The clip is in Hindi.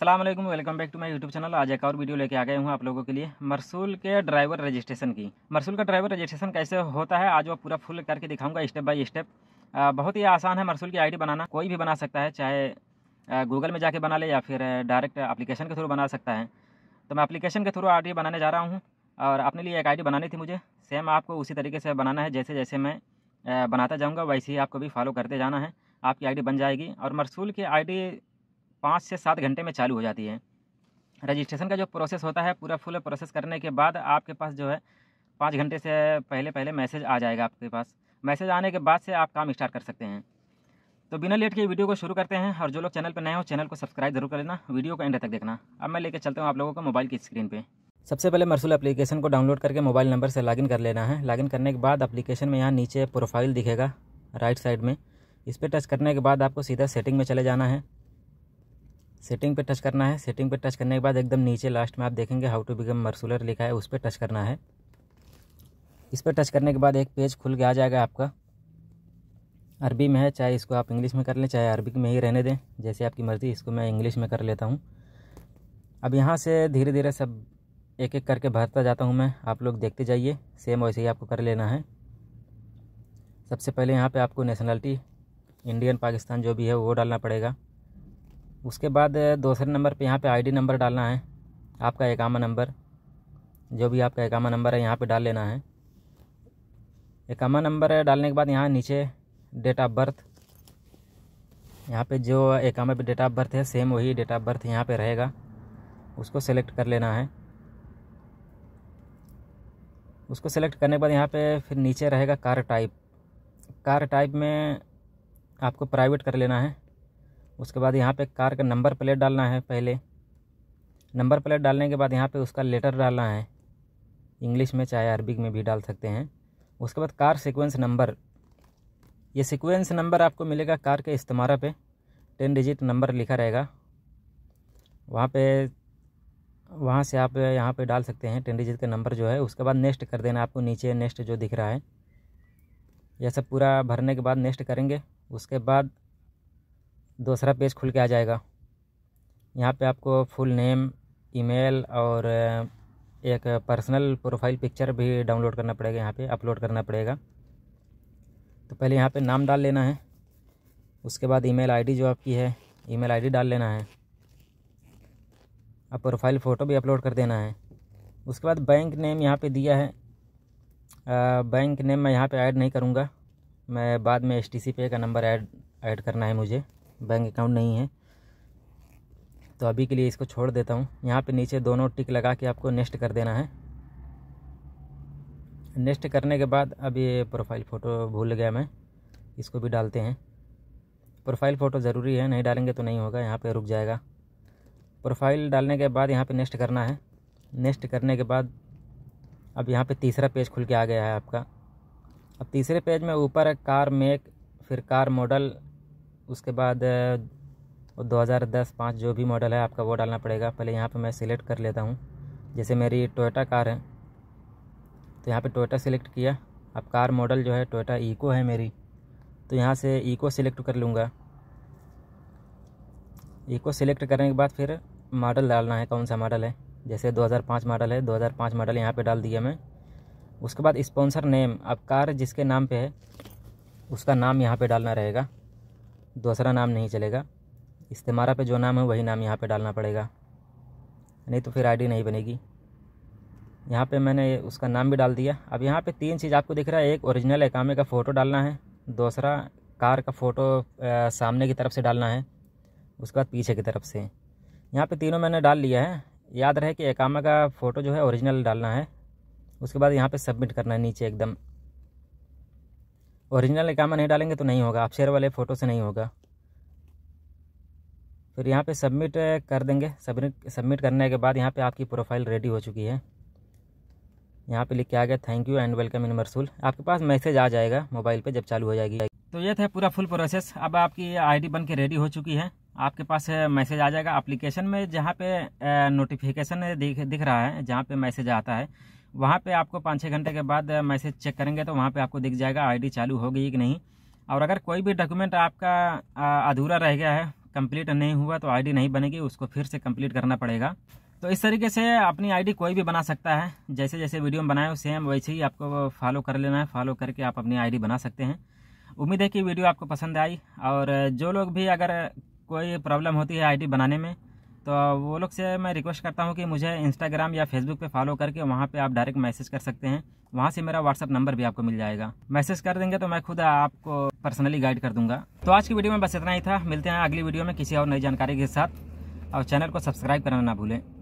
Aslam welcome back to my YouTube channel आज एक और वीडियो लेके आ गए हूँ आप लोगों के लिए मरसूल के ड्राइवर रजिस्ट्रेशन की मरसूल का ड्राइवर रजिस्ट्रेशन कैसे होता है आज वो पूरा फुल करके दिखाऊंगा स्टेप बाय स्टेप बहुत ही आसान है मरसूल की आईडी बनाना कोई भी बना सकता है चाहे गूगल में जाके बना ले या फिर डायरेक्ट अप्लीकेशन के थ्रू बना सकता है तो मैं अप्लीकेशन के थ्रू आई बनाने जा रहा हूँ और अपने लिए एक आई बनानी थी मुझे सेम आपको उसी तरीके से बनाना है जैसे जैसे मैं बनाता जाऊँगा वैसे ही आपको भी फॉलो करते जाना है आपकी आईडी बन जाएगी और मरसूल की आईडी पाँच से सात घंटे में चालू हो जाती है रजिस्ट्रेशन का जो प्रोसेस होता है पूरा फुल प्रोसेस करने के बाद आपके पास जो है पाँच घंटे से पहले पहले मैसेज आ जाएगा आपके पास मैसेज आने के बाद से आप काम स्टार्ट कर सकते हैं तो बिना लेट के वीडियो को शुरू करते हैं और जो लोग चैनल पर नए हो चैनल को सब्सक्राइब जरूर कर लेना वीडियो को एंड तक देखना अब मैं लेकर चलता हूँ आप लोगों को मोबाइल की स्क्रीन पर सबसे पहले मरसूल एप्लीकेशन को डाउनलोड करके मोबाइल नंबर से लॉगिन कर लेना है लॉगिन करने के बाद एप्लीकेशन में यहाँ नीचे प्रोफाइल दिखेगा राइट साइड में इस पर टच करने के बाद आपको सीधा सेटिंग में चले जाना है सेटिंग पे टच करना है सेटिंग पे टच करने के बाद एकदम नीचे लास्ट में आप देखेंगे हाउ टू बिकम मर्सुलर लिखा है उस पर टच करना है इस पर टच करने के बाद एक पेज खुल के आ जाएगा आपका अरबी में है चाहे इसको आप इंग्लिश में कर लें चाहे अरबी में ही रहने दें जैसे आपकी मर्ज़ी इसको मैं इंग्लिश में कर लेता हूँ अब यहाँ से धीरे धीरे सब एक एक करके भरता जाता हूँ मैं आप लोग देखते जाइए सेम वैसे ही आपको कर लेना है सबसे पहले यहाँ पर आपको नेशनलिटी इंडियन पाकिस्तान जो भी है वो डालना पड़ेगा उसके बाद दूसरे नंबर पे यहाँ पे आईडी नंबर डालना है आपका एकामा नंबर जो भी आपका एकामा नंबर है यहाँ पे डाल लेना है एकामा नंबर डालने के बाद यहाँ नीचे डेट ऑफ बर्थ यहाँ पे जो एकामा पे डेट ऑफ बर्थ है सेम वही डेट ऑफ बर्थ यहाँ पे रहेगा उसको सेलेक्ट कर लेना है उसको सेलेक्ट करने के बाद यहाँ पर फिर नीचे रहेगा कार टाइप कार टाइप में आपको प्राइवेट कर लेना है उसके बाद यहाँ पे कार का नंबर प्लेट डालना है पहले नंबर प्लेट डालने के बाद यहाँ पे उसका लेटर डालना है इंग्लिश में चाहे अरबिक में भी डाल सकते हैं उसके बाद कार सीक्वेंस नंबर ये सीक्वेंस नंबर आपको मिलेगा कार के इस्तेमारा पे टेन डिजिट नंबर लिखा रहेगा वहाँ पे वहाँ से आप यहाँ पे डाल सकते हैं टेन डिजिट का नंबर जो है उसके बाद नेक्स्ट कर देना आपको नीचे नेक्स्ट जो दिख रहा है यह सब पूरा भरने के बाद नेक्स्ट करेंगे उसके बाद दूसरा पेज खुल के आ जाएगा यहाँ पे आपको फुल नेम ईमेल और एक पर्सनल प्रोफाइल पिक्चर भी डाउनलोड करना पड़ेगा यहाँ पे अपलोड करना पड़ेगा तो पहले यहाँ पे नाम डाल लेना है उसके बाद ईमेल आईडी जो आपकी है ईमेल आईडी डाल लेना है अब प्रोफाइल फ़ोटो भी अपलोड कर देना है उसके बाद बैंक नेम यहाँ पे दिया है आ, बैंक नेम मैं यहाँ पे ऐड नहीं करूँगा मैं बाद में एस पे का नंबर ऐड ऐड करना है मुझे बैंक अकाउंट नहीं है तो अभी के लिए इसको छोड़ देता हूँ यहाँ पे नीचे दोनों टिक लगा के आपको नेक्स्ट कर देना है नेक्स्ट करने के बाद अब ये प्रोफाइल फ़ोटो भूल गया मैं इसको भी डालते हैं प्रोफाइल फ़ोटो ज़रूरी है नहीं डालेंगे तो नहीं होगा यहाँ पे रुक जाएगा प्रोफाइल डालने के बाद यहाँ पे नेक्स्ट करना है नेक्स्ट करने के बाद अब यहाँ पर तीसरा पेज खुल के आ गया है आपका अब तीसरे पेज में ऊपर कार मेक फिर कार मॉडल उसके बाद दो हज़ार दस पाँच जो भी मॉडल है आपका वो डालना पड़ेगा पहले यहाँ पे मैं सिलेक्ट कर लेता हूँ जैसे मेरी टोयोटा कार है तो यहाँ पे टोयोटा सिलेक्ट किया अब कार मॉडल जो है टोयोटा ईको है मेरी तो यहाँ से ईको सिलेक्ट कर लूँगा ईको सिलेक्ट करने के बाद फिर मॉडल डालना है कौन सा मॉडल है जैसे 2005 मॉडल है 2005 मॉडल यहाँ पे डाल दिया मैं उसके बाद स्पॉन्सर नेम अब कार जिसके नाम पे है उसका नाम यहाँ पे डालना रहेगा दूसरा नाम नहीं चलेगा इस्तेमारा पे जो नाम है वही नाम यहाँ पे डालना पड़ेगा नहीं तो फिर आईडी नहीं बनेगी यहाँ पे मैंने उसका नाम भी डाल दिया अब यहाँ पे तीन चीज़ आपको दिख रहा है एक ओरिजिनल एकामे का फ़ोटो डालना है दूसरा कार का फ़ोटो सामने की तरफ से डालना है उसके बाद पीछे की तरफ से यहाँ पर तीनों मैंने डाल लिया है याद रहे कि एकामा का फ़ोटो जो है ओरिजिनल डालना है उसके बाद यहाँ पर सबमिट करना है नीचे एकदम ओरिजिनल इकामा नहीं डालेंगे तो नहीं होगा आप शेयर वाले फ़ोटो से नहीं होगा फिर यहाँ पे सबमिट eh, कर देंगे सबमिट सबमिट करने के बाद यहाँ पे आपकी प्रोफाइल रेडी हो चुकी है यहाँ पे लिख के आ गया thank you and welcome in Marsool आपके पास मैसेज आ जाएगा मोबाइल पे जब चालू हो जाएगी तो ये था पूरा फुल प्रोसेस अब आपकी आईडी बन के रेडी हो चुकी है आपके पास मैसेज eh, आ जाएगा एप्लीकेशन में जहाँ पर नोटिफिकेशन eh, दिख दिख रहा है जहाँ पे मैसेज आता है वहाँ पे आपको पाँच छः घंटे के बाद मैसेज चेक करेंगे तो वहाँ पे आपको दिख जाएगा आईडी चालू हो गई कि नहीं और अगर कोई भी डॉक्यूमेंट आपका अधूरा रह गया है कंप्लीट नहीं हुआ तो आईडी नहीं बनेगी उसको फिर से कंप्लीट करना पड़ेगा तो इस तरीके से अपनी आईडी कोई भी बना सकता है जैसे जैसे वीडियो में बनाए सेम वैसे ही आपको फॉलो कर लेना है फॉलो करके आप अपनी आई बना सकते हैं उम्मीद है कि वीडियो आपको पसंद आई और जो लोग भी अगर कोई प्रॉब्लम होती है आई बनाने में तो वो लोग से मैं रिक्वेस्ट करता हूँ कि मुझे इंस्टाग्राम या फेसबुक पे फॉलो करके वहाँ पे आप डायरेक्ट मैसेज कर सकते हैं वहाँ से मेरा व्हाट्सअप नंबर भी आपको मिल जाएगा मैसेज कर देंगे तो मैं खुद आपको पर्सनली गाइड कर दूंगा तो आज की वीडियो में बस इतना ही था मिलते हैं अगली वीडियो में किसी और नई जानकारी के साथ और चैनल को सब्सक्राइब करना ना भूलें